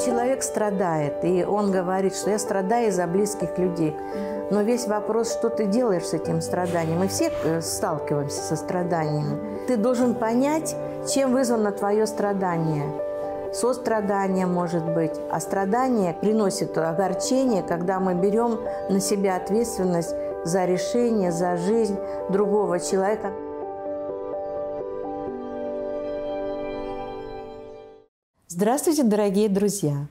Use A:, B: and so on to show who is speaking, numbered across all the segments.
A: человек страдает, и он говорит, что я страдаю из-за близких людей. Но весь вопрос, что ты делаешь с этим страданием. Мы все э, сталкиваемся со страданиями. Ты должен понять, чем вызвано твое страдание. Сострадание может быть, а страдание приносит огорчение, когда мы берем на себя ответственность за решение, за жизнь другого человека. Здравствуйте, дорогие друзья!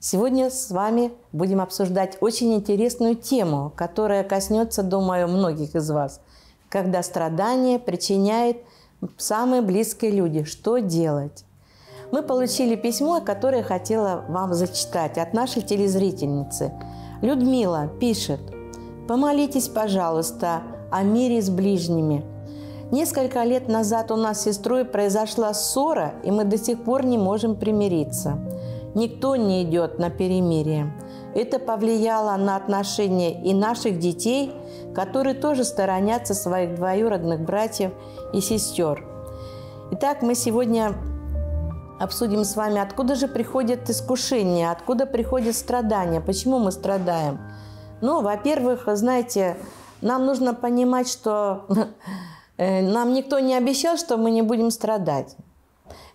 A: Сегодня с вами будем обсуждать очень интересную тему, которая коснется, думаю, многих из вас. Когда страдания причиняет самые близкие люди, что делать? Мы получили письмо, которое хотела вам зачитать от нашей телезрительницы. Людмила пишет, «Помолитесь, пожалуйста, о мире с ближними – Несколько лет назад у нас с сестрой произошла ссора, и мы до сих пор не можем примириться. Никто не идет на перемирие. Это повлияло на отношения и наших детей, которые тоже сторонятся своих двоюродных братьев и сестер. Итак, мы сегодня обсудим с вами, откуда же приходят искушения, откуда приходят страдания, почему мы страдаем. Ну, во-первых, знаете, нам нужно понимать, что Э, нам никто не обещал, что мы не будем страдать.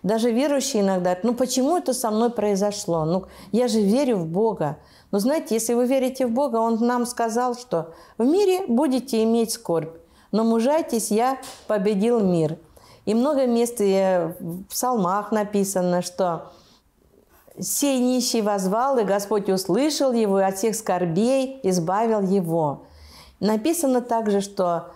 A: Даже верующие иногда, ну почему это со мной произошло? Ну я же верю в Бога. Но знаете, если вы верите в Бога, Он нам сказал, что в мире будете иметь скорбь, но мужайтесь, я победил мир. И много мест э, в псалмах написано, что «Сей нищий возвал, и Господь услышал его, и от всех скорбей избавил его». Написано также, что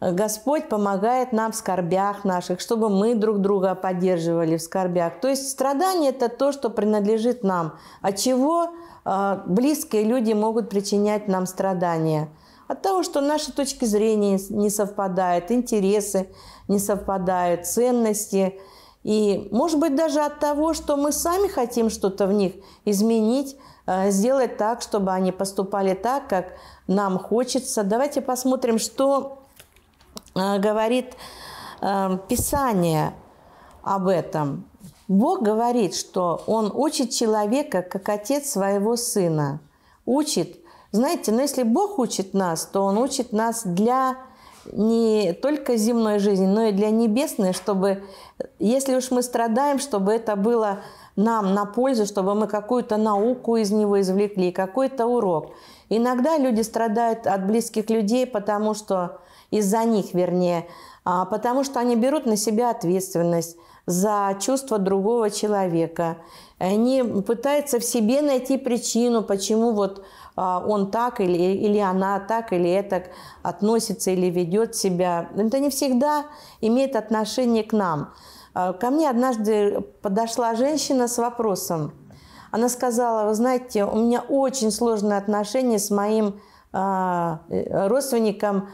A: Господь помогает нам в скорбях наших, чтобы мы друг друга поддерживали в скорбях. То есть страдание – это то, что принадлежит нам, от чего а, близкие люди могут причинять нам страдания. От того, что наши точки зрения не совпадают, интересы не совпадают, ценности. И, может быть, даже от того, что мы сами хотим что-то в них изменить, а, сделать так, чтобы они поступали так, как нам хочется. Давайте посмотрим, что Э, говорит э, Писание об этом. Бог говорит, что Он учит человека, как отец своего сына. Учит. Знаете, но если Бог учит нас, то Он учит нас для не только земной жизни, но и для небесной, чтобы, если уж мы страдаем, чтобы это было нам на пользу, чтобы мы какую-то науку из него извлекли, какой-то урок. Иногда люди страдают от близких людей, потому что из-за них, вернее, а, потому что они берут на себя ответственность за чувства другого человека. Они пытаются в себе найти причину, почему вот а, он так или, или она так или это относится или ведет себя. Это не всегда имеет отношение к нам. А, ко мне однажды подошла женщина с вопросом. Она сказала, вы знаете, у меня очень сложные отношения с моим э, родственником,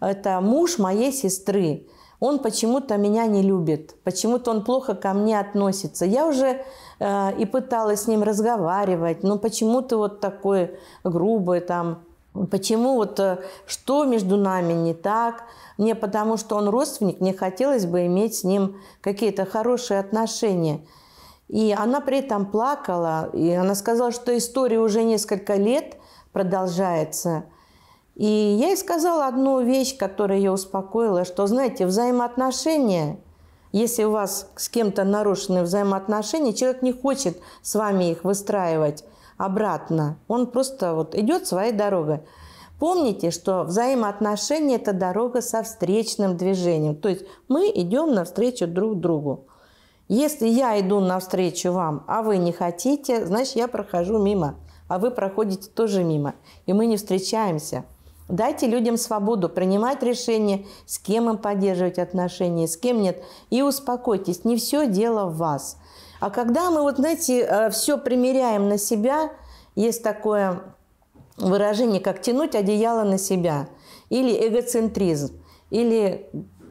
A: это муж моей сестры. Он почему-то меня не любит, почему-то он плохо ко мне относится. Я уже э, и пыталась с ним разговаривать, но почему ты вот такой грубый там, почему вот э, что между нами не так? Мне потому что он родственник, мне хотелось бы иметь с ним какие-то хорошие отношения. И она при этом плакала, и она сказала, что история уже несколько лет продолжается – и я ей сказала одну вещь, которая ее успокоила, что, знаете, взаимоотношения, если у вас с кем-то нарушены взаимоотношения, человек не хочет с вами их выстраивать обратно. Он просто вот идет своей дорогой. Помните, что взаимоотношения – это дорога со встречным движением. То есть мы идем навстречу друг другу. Если я иду навстречу вам, а вы не хотите, значит, я прохожу мимо, а вы проходите тоже мимо, и мы не встречаемся – Дайте людям свободу принимать решение, с кем им поддерживать отношения, с кем нет. И успокойтесь, не все дело в вас. А когда мы, вот знаете, э, все примеряем на себя, есть такое выражение, как тянуть одеяло на себя, или эгоцентризм, или,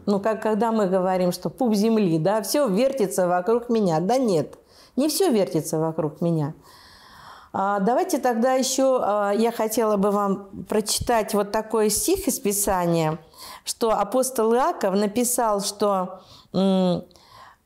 A: ну, как когда мы говорим, что пуп земли, да, все вертится вокруг меня. Да нет, не все вертится вокруг меня. А, давайте тогда еще а, я хотела бы вам прочитать вот такой стих из Писания, что апостол Иаков написал, что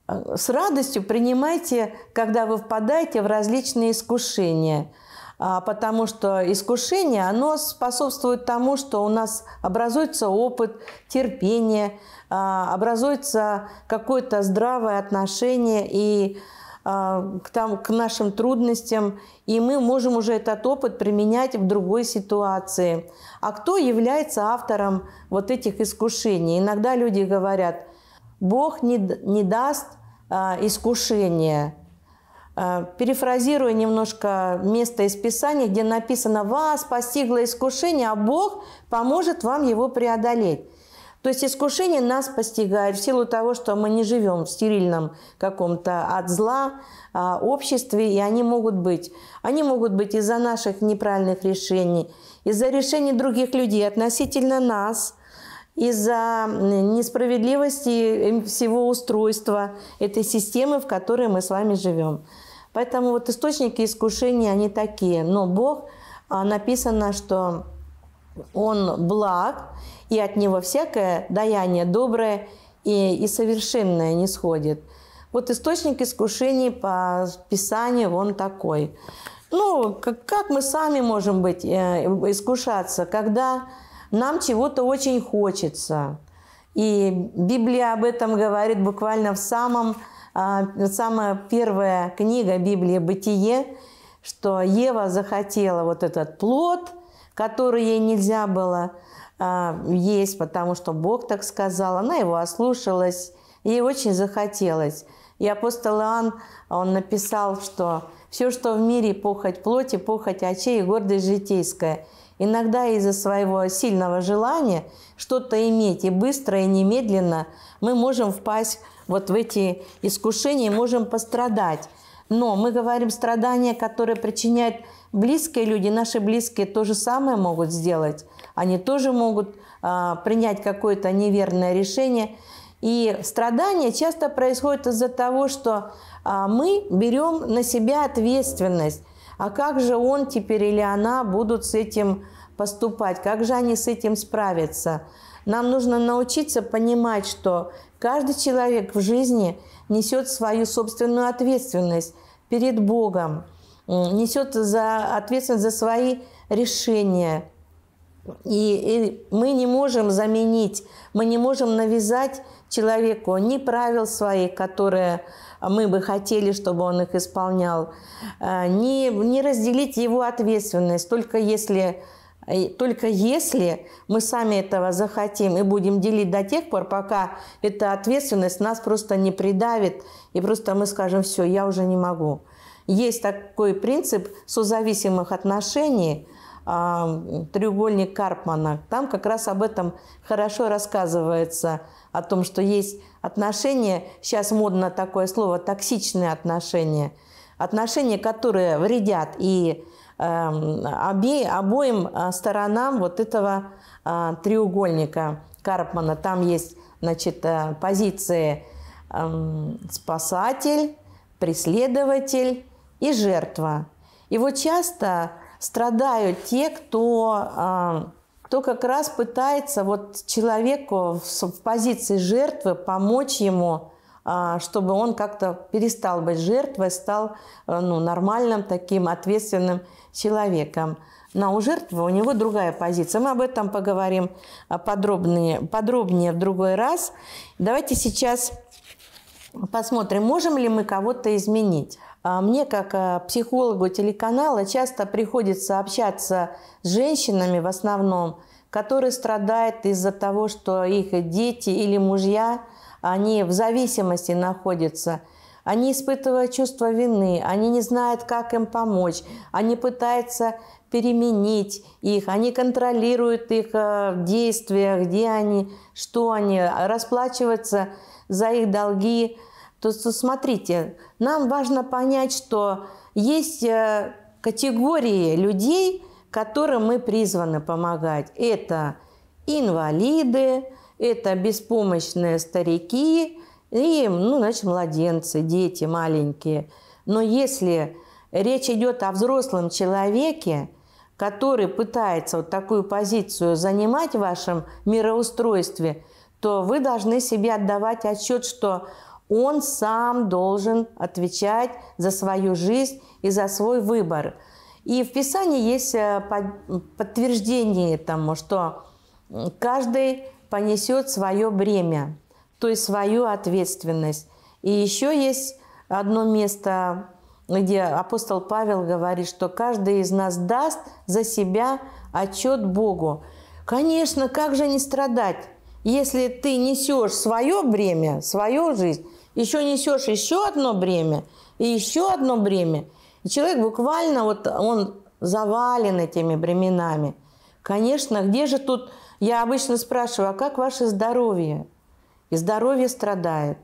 A: с радостью принимайте, когда вы впадаете в различные искушения, а, потому что искушение, оно способствует тому, что у нас образуется опыт, терпение, образуется какое-то здравое отношение и отношение а, к, там, к нашим трудностям, и мы можем уже этот опыт применять в другой ситуации. А кто является автором вот этих искушений? Иногда люди говорят, Бог не, не даст а, искушения. А, немножко место из Писания, где написано «Вас постигло искушение, а Бог поможет вам его преодолеть». То есть искушение нас постигает в силу того, что мы не живем в стерильном каком-то от зла а, обществе, и они могут быть. Они могут быть из-за наших неправильных решений, из-за решений других людей относительно нас, из-за несправедливости всего устройства этой системы, в которой мы с вами живем. Поэтому вот источники искушения, они такие. Но Бог, а, написано, что он благ, и от него всякое даяние доброе и, и совершенное не сходит. Вот источник искушений по Писанию, он такой. Ну, как, как мы сами можем быть, э, искушаться, когда нам чего-то очень хочется. И Библия об этом говорит буквально в самом, э, самая первая книга Библии «Бытие», что Ева захотела вот этот плод – которую ей нельзя было а, есть, потому что Бог так сказал. Она его ослушалась, ей очень захотелось. И апостол Иоанн, он написал, что «все, что в мире, похоть плоти, похоть очей и гордость житейская». Иногда из-за своего сильного желания что-то иметь и быстро, и немедленно мы можем впасть вот в эти искушения, можем пострадать. Но мы говорим страдания, которые причиняют Близкие люди, наши близкие то же самое могут сделать. Они тоже могут а, принять какое-то неверное решение. И страдания часто происходят из-за того, что а, мы берем на себя ответственность. А как же он теперь или она будут с этим поступать? Как же они с этим справятся? Нам нужно научиться понимать, что каждый человек в жизни несет свою собственную ответственность перед Богом, Э, несет за ответственность за свои решения. И, и мы не можем заменить, мы не можем навязать человеку ни правил своих, которые мы бы хотели, чтобы он их исполнял, не, э, не разделить его ответственность, только если, э, только если мы сами этого захотим и будем делить до тех пор, пока эта ответственность нас просто не придавит, и просто мы скажем, все, я уже не могу. Есть такой принцип созависимых отношений, а, треугольник Карпмана. Там как раз об этом хорошо рассказывается, о том, что есть отношения, сейчас модно такое слово, токсичные отношения, отношения, которые вредят и эм, обе, обоим э, сторонам вот этого э, треугольника Карпмана. Там есть значит, э, позиции эм, спасатель, преследователь и жертва. И вот часто страдают те, кто, а, кто как раз пытается вот человеку в позиции жертвы помочь ему, а, чтобы он как-то перестал быть жертвой, стал э, ну, нормальным таким ответственным человеком. Но у жертвы у него другая позиция. Мы об этом поговорим а, подробнее, подробнее в другой раз. Давайте сейчас посмотрим, можем ли мы кого-то изменить. А, мне, как а, психологу телеканала, часто приходится общаться с женщинами в основном, которые страдают из-за того, что их дети или мужья, они в зависимости находятся. Они испытывают чувство вины, они не знают, как им помочь, они пытаются переменить их, они контролируют их а, действия, где они, что они, расплачиваются за их долги, то есть, смотрите, нам важно понять, что есть э, категории людей, которым мы призваны помогать. Это инвалиды, это беспомощные старики и, ну, значит, младенцы, дети маленькие. Но если речь идет о взрослом человеке, который пытается вот такую позицию занимать в вашем мироустройстве, то вы должны себе отдавать отчет, что он сам должен отвечать за свою жизнь и за свой выбор. И в Писании есть э, подтверждение тому, что каждый понесет свое бремя, то есть свою ответственность. И еще есть одно место, где апостол Павел говорит, что каждый из нас даст за себя отчет Богу. Конечно, как же не страдать, если ты несешь свое бремя, свою жизнь, еще несешь еще одно бремя и еще одно бремя. И человек буквально вот он завален этими бременами. Конечно, где же тут... Я обычно спрашиваю, а как ваше здоровье? И здоровье страдает.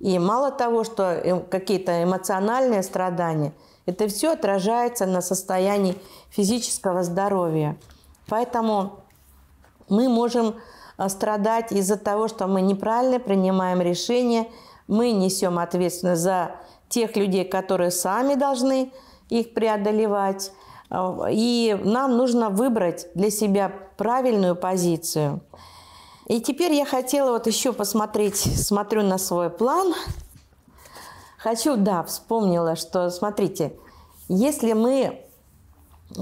A: И мало того, что э, какие-то эмоциональные страдания, это все отражается на состоянии физического здоровья. Поэтому мы можем э, страдать из-за того, что мы неправильно принимаем решения, мы несем ответственность за тех людей, которые сами должны их преодолевать. Э, и нам нужно выбрать для себя правильную позицию. И теперь я хотела вот еще посмотреть, смотрю на свой план. Хочу, да, вспомнила, что, смотрите, если мы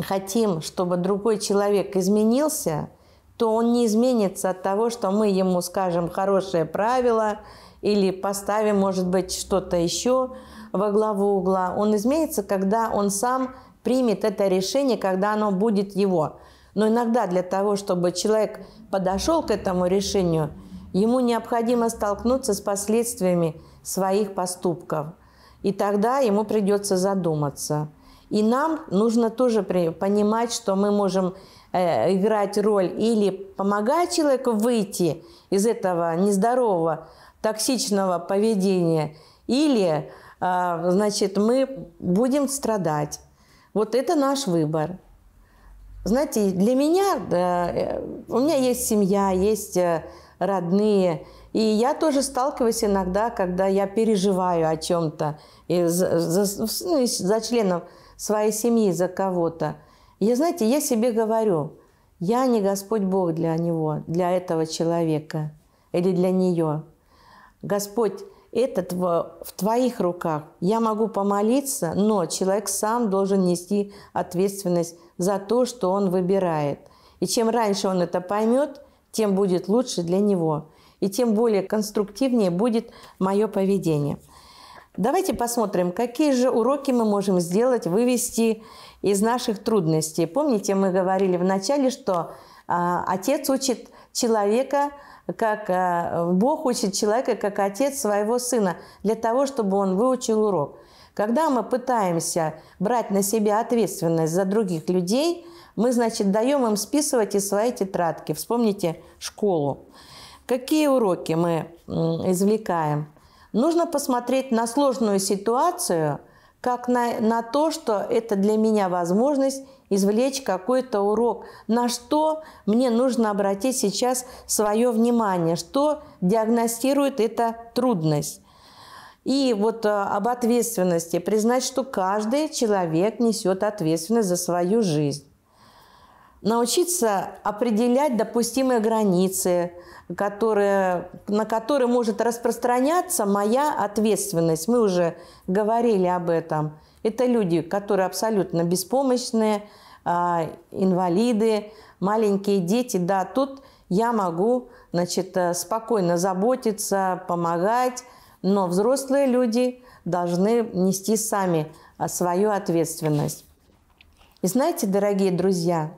A: хотим, чтобы другой человек изменился, то он не изменится от того, что мы ему скажем хорошее правило или поставим, может быть, что-то еще во главу угла. Он изменится, когда он сам примет это решение, когда оно будет его. Но иногда для того, чтобы человек подошел к этому решению, ему необходимо столкнуться с последствиями своих поступков. И тогда ему придется задуматься. И нам нужно тоже понимать, что мы можем э, играть роль или помогать человеку выйти из этого нездорового токсичного поведения, или а, значит, мы будем страдать. Вот это наш выбор. Знаете, для меня, э, у меня есть семья, есть э, родные, и я тоже сталкиваюсь иногда, когда я переживаю о чем-то за, ну, за, за членов своей семьи, за кого-то. Я, знаете, я себе говорю, я не Господь Бог для него, для этого человека или для нее. Господь, это в твоих руках. Я могу помолиться, но человек сам должен нести ответственность за то, что он выбирает. И чем раньше он это поймет, тем будет лучше для него. И тем более конструктивнее будет мое поведение. Давайте посмотрим, какие же уроки мы можем сделать, вывести из наших трудностей. Помните, мы говорили в начале, что а, отец учит человека, как э, Бог учит человека, как отец своего сына, для того, чтобы он выучил урок. Когда мы пытаемся брать на себя ответственность за других людей, мы, значит, даем им списывать из своей тетрадки. Вспомните школу. Какие уроки мы извлекаем? Нужно посмотреть на сложную ситуацию, как на, на то, что это для меня возможность извлечь какой-то урок, на что мне нужно обратить сейчас свое внимание, что диагностирует эта трудность. И вот э, об ответственности. Признать, что каждый человек несет ответственность за свою жизнь. Научиться определять допустимые границы, которые, на которые может распространяться моя ответственность. Мы уже говорили об этом. Это люди, которые абсолютно беспомощные, а, инвалиды, маленькие дети. Да, тут я могу значит, э, спокойно заботиться, помогать, но взрослые люди должны нести сами а, свою ответственность. И знаете, дорогие друзья,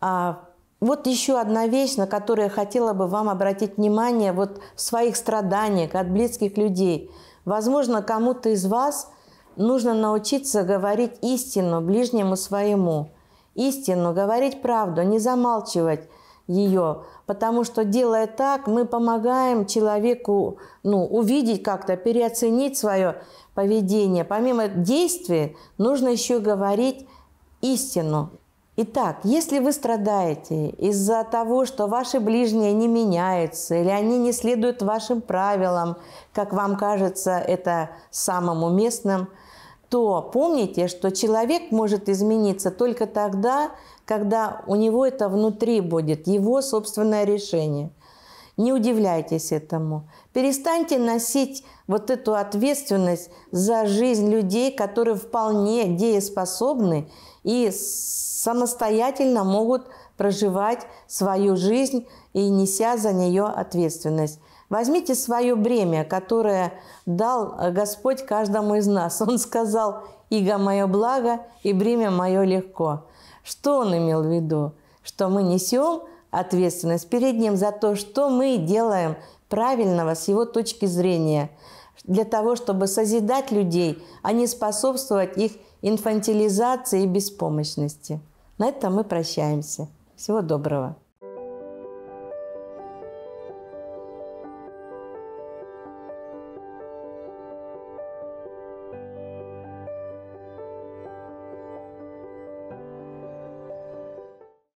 A: а, вот еще одна вещь, на которую я хотела бы вам обратить внимание вот в своих страданиях от близких людей. Возможно, кому-то из вас – нужно научиться говорить истину ближнему своему. Истину, говорить правду, не замалчивать ее, потому что делая так, мы помогаем человеку ну, увидеть как-то, переоценить свое поведение. Помимо действий нужно еще говорить истину. Итак, если вы страдаете из-за того, что ваши ближние не меняются или они не следуют вашим правилам, как вам кажется это самым уместным – то помните, что человек может измениться только тогда, когда у него это внутри будет, его собственное решение. Не удивляйтесь этому. Перестаньте носить вот эту ответственность за жизнь людей, которые вполне дееспособны и самостоятельно могут проживать свою жизнь и неся за нее ответственность. Возьмите свое бремя, которое дал э, Господь каждому из нас. Он сказал, иго мое благо и бремя мое легко. Что он имел в виду? Что мы несем ответственность перед ним за то, что мы делаем правильного с его точки зрения, для того, чтобы созидать людей, а не способствовать их инфантилизации и беспомощности. На этом мы прощаемся. Всего доброго.